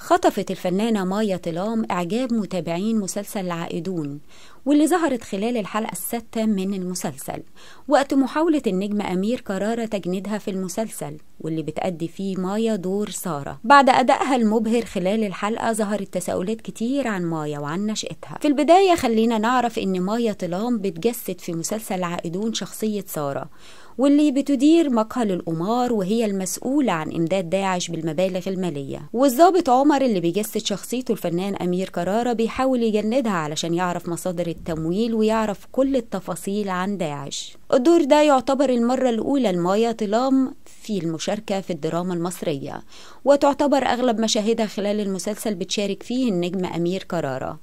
خطفت الفنانة مايا طلام إعجاب متابعين مسلسل العائدون واللي ظهرت خلال الحلقة الستة من المسلسل وقت محاولة النجم أمير قرار تجنيدها في المسلسل واللي بتأدي فيه مايا دور سارة بعد أدائها المبهر خلال الحلقة ظهرت تساؤلات كتير عن مايا وعن نشأتها في البداية خلينا نعرف إن مايا طلام بتجسد في مسلسل العائدون شخصية سارة واللي بتدير مقهى للقمار وهي المسؤولة عن إمداد داعش بالمبالغ المالية والضابط عمر اللي بيجسد شخصيته الفنان أمير كرارة بيحاول يجندها علشان يعرف مصادر التمويل ويعرف كل التفاصيل عن داعش الدور ده يعتبر المرة الأولى لمايا طلام في المشاركة في الدراما المصرية وتعتبر أغلب مشاهدها خلال المسلسل بتشارك فيه النجم أمير كرارة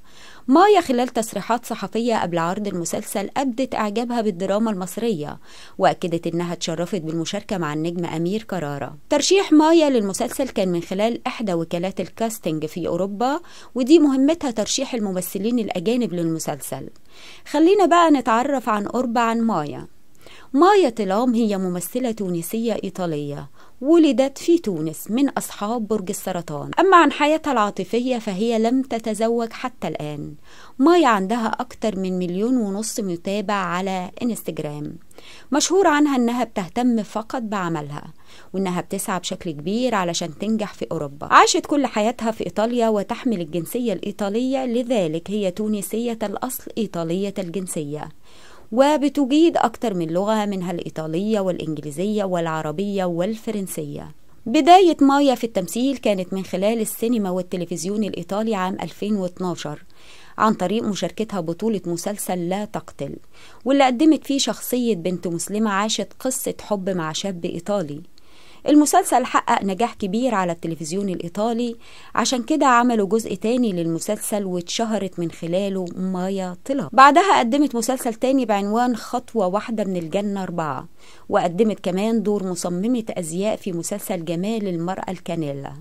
مايا خلال تصريحات صحفية قبل عرض المسلسل أبدت إعجابها بالدراما المصرية وأكدت إنها اتشرفت بالمشاركة مع النجم أمير كرارة ترشيح مايا للمسلسل كان من خلال إحدى وكالات الكاستنج في أوروبا ودي مهمتها ترشيح الممثلين الأجانب للمسلسل خلينا بقى نتعرف عن قرب عن مايا مايا تلام هي ممثلة تونسية إيطالية ولدت في تونس من أصحاب برج السرطان أما عن حياتها العاطفية فهي لم تتزوج حتى الآن مايا عندها أكتر من مليون ونص متابع على إنستجرام مشهور عنها أنها بتهتم فقط بعملها وأنها بتسعى بشكل كبير علشان تنجح في أوروبا عاشت كل حياتها في إيطاليا وتحمل الجنسية الإيطالية لذلك هي تونسية الأصل إيطالية الجنسية وبتجيد أكتر من لغة منها الإيطالية والإنجليزية والعربية والفرنسية بداية مايا في التمثيل كانت من خلال السينما والتلفزيون الإيطالي عام 2012 عن طريق مشاركتها بطولة مسلسل لا تقتل واللي قدمت فيه شخصية بنت مسلمة عاشت قصة حب مع شاب إيطالي المسلسل حقق نجاح كبير على التلفزيون الإيطالي عشان كده عملوا جزء تاني للمسلسل واتشهرت من خلاله مايا طلا بعدها قدمت مسلسل تاني بعنوان خطوة واحدة من الجنة أربعة وقدمت كمان دور مصممة أزياء في مسلسل جمال المرأة الكانيلا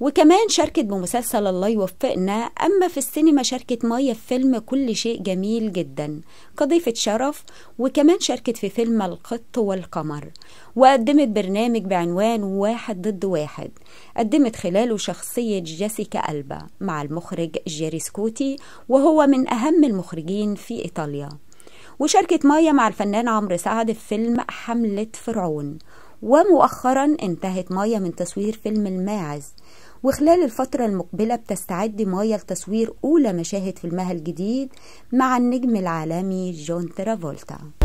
وكمان شاركت بمسلسل الله يوفقنا أما في السينما شاركت مايا في فيلم كل شيء جميل جدا كضيفة شرف وكمان شاركت في فيلم القط والقمر وقدمت برنامج بعنوان واحد ضد واحد قدمت خلاله شخصية جيسيكا ألبا مع المخرج جيري سكوتي وهو من أهم المخرجين في إيطاليا وشاركت مايا مع الفنان عمرو سعد في فيلم حملة فرعون ومؤخرا انتهت مايا من تصوير فيلم الماعز وخلال الفترة المقبلة بتستعد مايا لتصوير أولى مشاهد فيلمها الجديد مع النجم العالمي جون ترافولتا